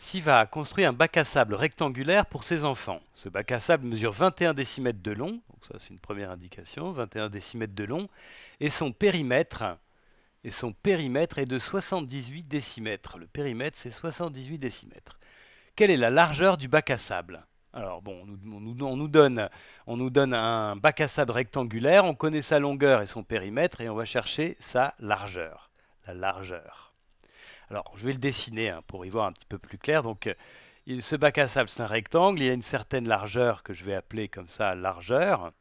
Siva a construit un bac à sable rectangulaire pour ses enfants. Ce bac à sable mesure 21 décimètres de long, donc ça c'est une première indication, 21 décimètres de long, et son périmètre, et son périmètre est de 78 décimètres. Le périmètre c'est 78 décimètres. Quelle est la largeur du bac à sable alors bon, on nous, nous, donne, on nous donne un bac à sable rectangulaire, on connaît sa longueur et son périmètre, et on va chercher sa largeur. La largeur. Alors, je vais le dessiner hein, pour y voir un petit peu plus clair. Donc, euh, il, ce bac à sable, c'est un rectangle. Il y a une certaine largeur que je vais appeler comme ça largeur.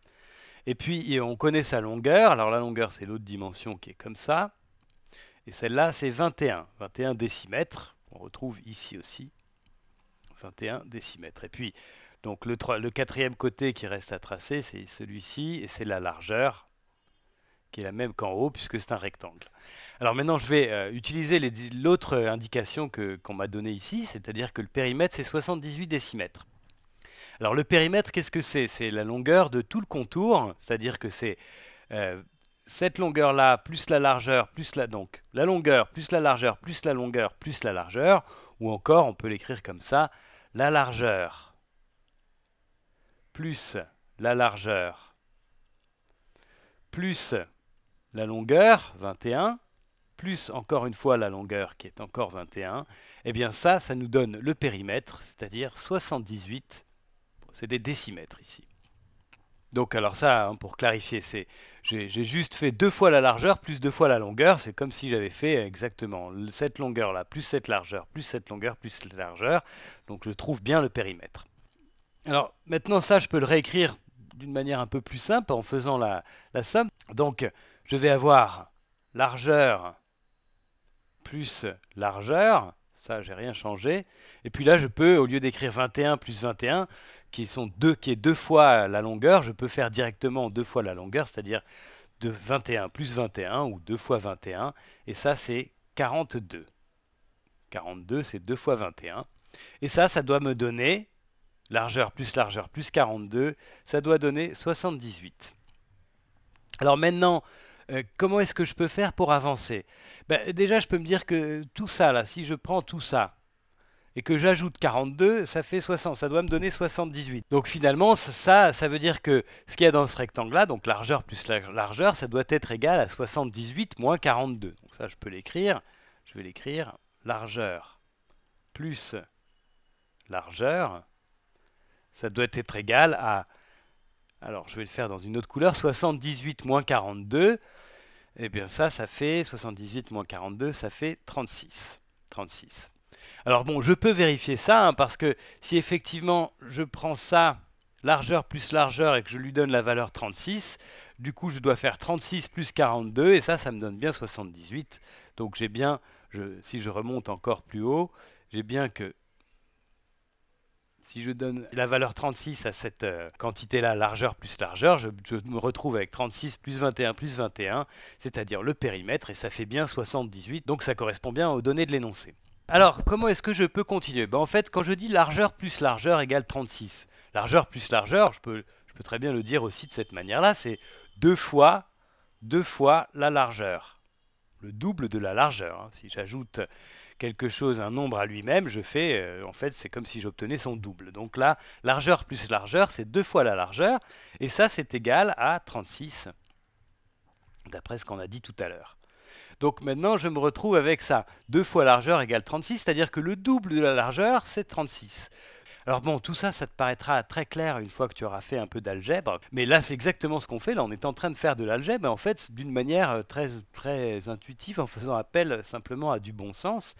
Et puis, on connaît sa longueur. Alors, la longueur, c'est l'autre dimension qui est comme ça. Et celle-là, c'est 21. 21 décimètres. On retrouve ici aussi. 21 décimètres. Et puis, donc le, le quatrième côté qui reste à tracer, c'est celui-ci, et c'est la largeur qui est la même qu'en haut, puisque c'est un rectangle. Alors maintenant, je vais euh, utiliser l'autre indication qu'on m'a donnée ici, c'est-à-dire que le périmètre, c'est 78 décimètres. Alors le périmètre, qu'est-ce que c'est C'est la longueur de tout le contour, c'est-à-dire que c'est euh, cette longueur-là, plus la largeur, plus la... Donc la longueur, plus la largeur, plus la longueur, plus la largeur, ou encore, on peut l'écrire comme ça, la largeur, plus la largeur, plus la longueur, 21, plus encore une fois la longueur qui est encore 21, et eh bien ça, ça nous donne le périmètre, c'est-à-dire 78, c'est des décimètres ici. Donc alors ça, hein, pour clarifier, c'est j'ai juste fait deux fois la largeur plus deux fois la longueur, c'est comme si j'avais fait exactement cette longueur-là, plus cette largeur, plus cette longueur, plus cette largeur, donc je trouve bien le périmètre. Alors maintenant ça, je peux le réécrire d'une manière un peu plus simple en faisant la, la somme. Donc je vais avoir largeur plus largeur, ça j'ai rien changé, et puis là je peux, au lieu d'écrire 21 plus 21, qui, sont deux, qui est deux fois la longueur, je peux faire directement deux fois la longueur, c'est-à-dire de 21 plus 21 ou 2 fois 21, et ça c'est 42. 42 c'est 2 fois 21, et ça, ça doit me donner, largeur plus largeur plus 42, ça doit donner 78. Alors maintenant, euh, comment est-ce que je peux faire pour avancer ben, Déjà, je peux me dire que tout ça, là, si je prends tout ça, et que j'ajoute 42, ça fait 60, ça doit me donner 78. Donc finalement, ça, ça veut dire que ce qu'il y a dans ce rectangle-là, donc largeur plus largeur, ça doit être égal à 78 moins 42. Donc ça, je peux l'écrire. Je vais l'écrire largeur plus largeur, ça doit être égal à alors, je vais le faire dans une autre couleur. 78 moins 42. et eh bien ça, ça fait 78 moins 42, ça fait 36. 36. Alors bon, je peux vérifier ça, hein, parce que si effectivement je prends ça, largeur plus largeur, et que je lui donne la valeur 36, du coup je dois faire 36 plus 42, et ça, ça me donne bien 78. Donc j'ai bien, si je remonte encore plus haut, j'ai bien que si je donne la valeur 36 à cette euh, quantité-là, largeur plus largeur, je, me retrouve avec 36 plus 21 plus 21, c'est-à-dire le périmètre, et ça fait bien 78, donc ça correspond bien aux données de l'énoncé. Alors, comment est-ce que je peux continuer ben, En fait, quand je dis largeur plus largeur égale 36, largeur plus largeur, je peux, très bien le dire aussi de cette manière-là, c'est deux fois, deux fois la largeur le double de la largeur. Hein. Si j'ajoute quelque chose, un nombre à lui-même, je fais, euh, en fait, c'est comme si j'obtenais son double. Donc là, largeur plus largeur, c'est deux fois la largeur, et ça, c'est égal à 36, d'après ce qu'on a dit tout à l'heure. Donc maintenant, je me retrouve avec ça. 2 fois largeur égale 36, c'est-à-dire que le double de la largeur, c'est 36. Alors bon, tout ça, ça te paraîtra très clair une fois que tu auras fait un peu d'algèbre, mais là, c'est exactement ce qu'on fait. Là, on est en train de faire de l'algèbre, en fait, d'une manière euh, très, très intuitive, en faisant appel simplement à du bon sens.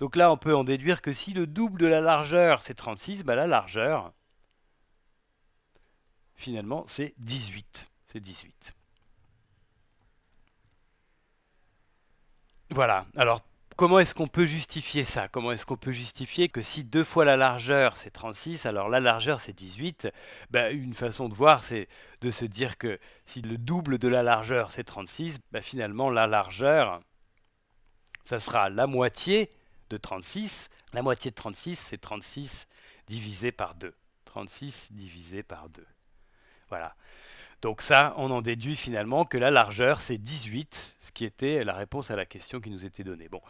Donc là, on peut en déduire que si le double de la largeur, c'est 36, bah la largeur, finalement, c'est 18. C'est 18. Voilà. Alors, comment est-ce qu'on peut justifier ça Comment est-ce qu'on peut justifier que si deux fois la largeur c'est 36, alors la largeur c'est 18 bah, Une façon de voir c'est de se dire que si le double de la largeur c'est 36, bah, finalement la largeur ça sera la moitié de 36. La moitié de 36 c'est 36 divisé par 2. 36 divisé par 2. Voilà. Donc ça, on en déduit finalement que la largeur, c'est 18, ce qui était la réponse à la question qui nous était donnée. Bon,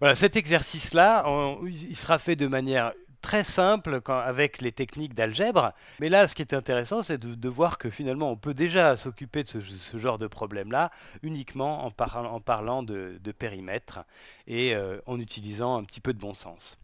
voilà, cet exercice-là, il sera fait de manière très simple avec les techniques d'algèbre. Mais là, ce qui est intéressant, c'est de, voir que finalement, on peut déjà s'occuper de ce, genre de problème-là uniquement en, parlant, de, périmètre et euh, en utilisant un petit peu de bon sens.